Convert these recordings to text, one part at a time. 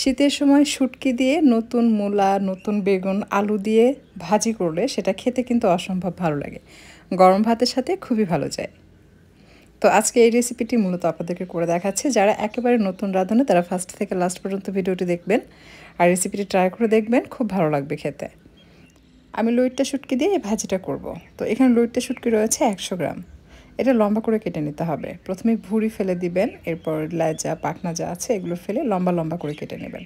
শীতের সময় শুটকি দিয়ে নতুন মূলা নতুন বেগুন আলু দিয়ে ভাজি করলে সেটা খেতে কিন্তু অসম্ভব ভালো লাগে গরম ভাতের সাথে খুবই ভালো যায় তো আজকে এই রেসিপিটি মূলত আপনাদেরকে করে দেখাচ্ছি যারা একেবারে নতুন রাঁধনে তারা ফার্স্ট থেকে লাস্ট পর্যন্ত ভিডিওটি দেখবেন আর রেসিপিটি ট্রাই করে দেখবেন খুব ভালো লাগবে খেতে আমি লইটটা শুটকি দিয়ে এই ভাজিটা করব তো এখানে লইটটা শুটকি রয়েছে একশো গ্রাম এটা লম্বা করে কেটে নিতে হবে প্রথমে ভুঁড়ি ফেলে দিবেন এরপর লেজা পাখনা যা আছে এগুলো ফেলে লম্বা লম্বা করে কেটে নেবেন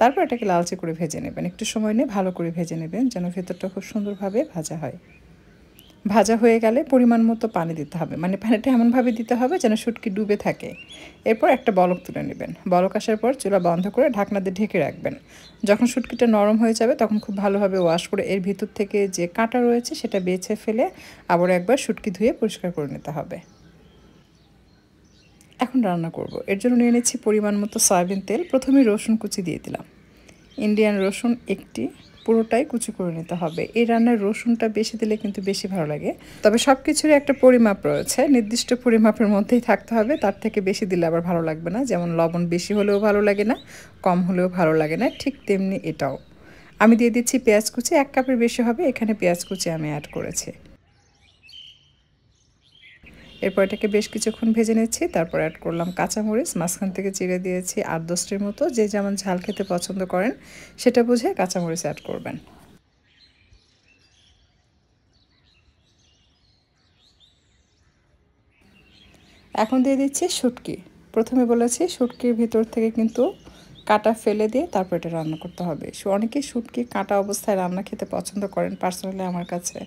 তারপর এটাকে লালচে করে ভেজে নেবেন একটু সময় নিয়ে ভালো করে ভেজে নেবেন যেন ভেতরটা খুব সুন্দরভাবে ভাজা হয় ভাজা হয়ে গেলে পরিমাণ মতো পানি দিতে হবে মানে পানিটা এমনভাবে দিতে হবে যেন সুটকি ডুবে থাকে এরপর একটা বলক তুলে নেবেন বলক আসার পর চুলা বন্ধ করে ঢাকনা দিয়ে ঢেকে রাখবেন যখন সুটকিটা নরম হয়ে যাবে তখন খুব ভালোভাবে ওয়াশ করে এর ভিতর থেকে যে কাঁটা রয়েছে সেটা বেছে ফেলে আবার একবার সুটকি ধুয়ে পরিষ্কার করে নিতে হবে এখন রান্না করব এর জন্য নিয়ে নিচ্ছি পরিমাণ মতো সয়াবিন তেল প্রথমে রসুন কুচি দিয়ে দিলাম ইন্ডিয়ান রসুন একটি পুরোটাই কুচি করে নিতে হবে এই রান্নার রসুনটা বেশি দিলে কিন্তু বেশি ভালো লাগে তবে সব কিছুরই একটা পরিমাপ রয়েছে নির্দিষ্ট পরিমাপের মধ্যেই থাকতে হবে তার থেকে বেশি দিলে আবার ভালো লাগবে না যেমন লবণ বেশি হলেও ভালো লাগে না কম হলেও ভালো লাগে না ঠিক তেমনি এটাও আমি দিয়ে দিচ্ছি পেঁয়াজ কুচি এক কাপের বেশি হবে এখানে পেঁয়াজ কুচি আমি অ্যাড করেছি এরপর এটাকে বেশ কিছুক্ষণ ভেজে নিচ্ছি তারপর অ্যাড করলাম কাঁচামরিচ মাঝখান থেকে চিড়ে দিয়েছি আট দশটির মতো যে যেমন ঝাল খেতে পছন্দ করেন সেটা বুঝে কাঁচামরিচ অ্যাড করবেন এখন দিয়ে দিচ্ছি শুটকি প্রথমে বলেছি শুটকির ভিতর থেকে কিন্তু কাটা ফেলে দিয়ে তারপর এটা রান্না করতে হবে অনেকে শুটকি কাটা অবস্থায় রান্না খেতে পছন্দ করেন পার্সোনালি আমার কাছে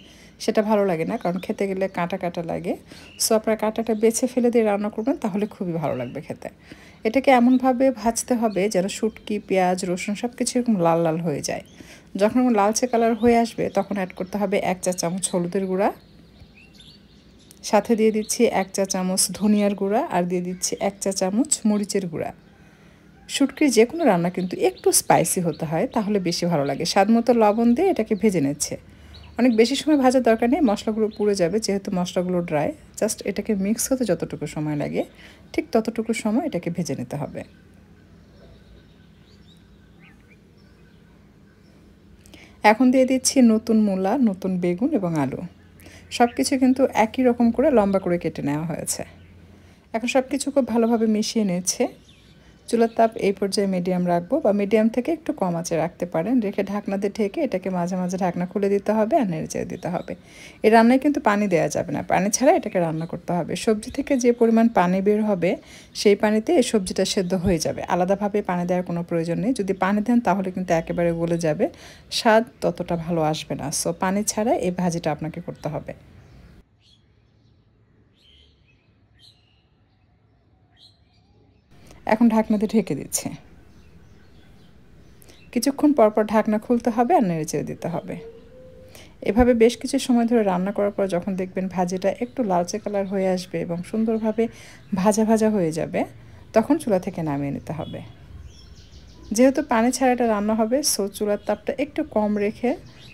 সেটা ভালো লাগে না কারণ খেতে গেলে কাঁটা কাঁটা লাগে সো আপনারা কাঁটাটা বেছে ফেলে দিয়ে রান্না করবেন তাহলে খুবই ভালো লাগবে খেতে এটাকে এমনভাবে ভাজতে হবে যেন শুটকি পেঁয়াজ রসুন সব কিছু এরকম লাল লাল হয়ে যায় যখন লালচে কালার হয়ে আসবে তখন অ্যাড করতে হবে এক চা চামচ হলুদের গুঁড়া সাথে দিয়ে দিচ্ছি এক চা চামচ ধনিয়ার গুঁড়া আর দিয়ে দিচ্ছি এক চা চামচ মরিচের গুঁড়া শুটকির যে কোনো রান্না কিন্তু একটু স্পাইসি হতে হয় তাহলে বেশি ভালো লাগে স্বাদ মতো লবণ দিয়ে এটাকে ভেজে নিচ্ছে অনেক বেশি সময় ভাজার দরকার নেই মশলাগুলো পুড়ে যাবে যেহেতু মশলাগুলো ড্রাই জাস্ট এটাকে মিক্স হতে যতটুকু সময় লাগে ঠিক ততটুকু সময় এটাকে ভেজে নিতে হবে এখন দিয়ে দিচ্ছি নতুন মূলা নতুন বেগুন এবং আলু সব কিছু কিন্তু একই রকম করে লম্বা করে কেটে নেওয়া হয়েছে এখন সব কিছু খুব ভালোভাবে মিশিয়ে নিচ্ছে চুলার তাপ এই পর্যায়ে মিডিয়াম রাখবো বা মিডিয়াম থেকে একটু কম আঁচে রাখতে পারেন রেখে ঢাকনা দিয়ে ঢেকে এটাকে মাঝে মাঝে ঢাকনা খুলে দিতে হবে আর নেড়ে দিতে হবে এই রান্নায় কিন্তু পানি দেওয়া যাবে না পানি ছাড়া এটাকে রান্না করতে হবে সবজি থেকে যে পরিমাণ পানি বের হবে সেই পানিতে এই সবজিটা সেদ্ধ হয়ে যাবে আলাদাভাবে পানি দেওয়ার কোনো প্রয়োজন নেই যদি পানি দেন তাহলে কিন্তু একেবারে গলে যাবে স্বাদ ততটা ভালো আসবে না সো পানি ছাড়া এই ভাজিটা আপনাকে করতে হবে এখন ঢাকনাতে ঢেকে দিচ্ছে কিছুক্ষণ পরপর ঢাকনা খুলতে হবে আর নেড়ে চেড়ে দিতে হবে এভাবে বেশ কিছু সময় ধরে রান্না করার পর যখন দেখবেন ভাজিটা একটু লালচে কালার হয়ে আসবে এবং সুন্দরভাবে ভাজা ভাজা হয়ে যাবে তখন চুলা থেকে নামিয়ে নিতে হবে যেহেতু পানি ছাড়া এটা রান্না হবে সো চুলার তাপটা একটু কম রেখে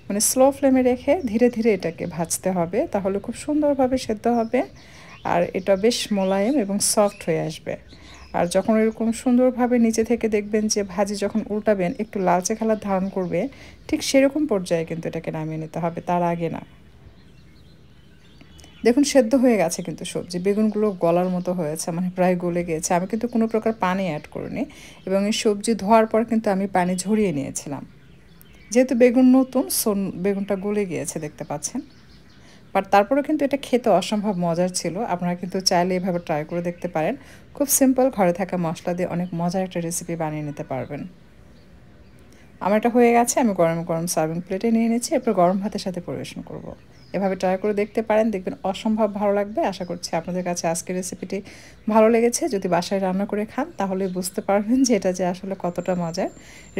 মানে স্লো ফ্লেমে রেখে ধীরে ধীরে এটাকে ভাজতে হবে তাহলে খুব সুন্দরভাবে সেদ্ধ হবে আর এটা বেশ মোলায়েম এবং সফট হয়ে আসবে আর যখন এরকম সুন্দরভাবে নিচে থেকে দেখবেন যে ভাজি যখন উল্টাবেন একটু লালচে খেলা ধারণ করবে ঠিক সেরকম পর্যায়ে কিন্তু এটাকে নামিয়ে নিতে হবে তার আগে না দেখুন সেদ্ধ হয়ে গেছে কিন্তু সবজি বেগুনগুলো গলার মতো হয়েছে মানে প্রায় গলে গিয়েছে আমি কিন্তু কোনো প্রকার পানি অ্যাড করিনি এবং এই সবজি ধোয়ার পর কিন্তু আমি পানি ঝরিয়ে নিয়েছিলাম যেহেতু বেগুন নতুন সো বেগুনটা গলে গিয়েছে দেখতে পাচ্ছেন বাট তারপরেও কিন্তু এটা খেতে অসম্ভব মজার ছিল আপনারা কিন্তু চাইলে এভাবে ট্রাই করে দেখতে পারেন খুব সিম্পল ঘরে থাকা মশলা দিয়ে অনেক মজার একটা রেসিপি বানিয়ে নিতে পারবেন আমার এটা হয়ে গেছে আমি গরম গরম সার্ভিং প্লেটে নিয়ে নিয়েছি এরপর গরম ভাতের সাথে পরিবেশন করব। এভাবে ট্রাই করে দেখতে পারেন দেখবেন অসম্ভব ভালো লাগবে আশা করছি আপনাদের কাছে আজকের রেসিপিটি ভালো লেগেছে যদি বাসায় রান্না করে খান তাহলে বুঝতে পারবেন যে এটা যে আসলে কতটা মজার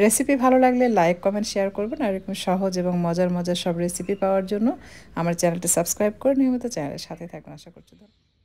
রেসিপি ভালো লাগলে লাইক কমেন্ট শেয়ার করবেন আর এরকম সহজ এবং মজার মজার সব রেসিপি পাওয়ার জন্য আমার চ্যানেলটি সাবস্ক্রাইব করে নিয়মিত চ্যানেলের সাথে থাকবেন আশা করছি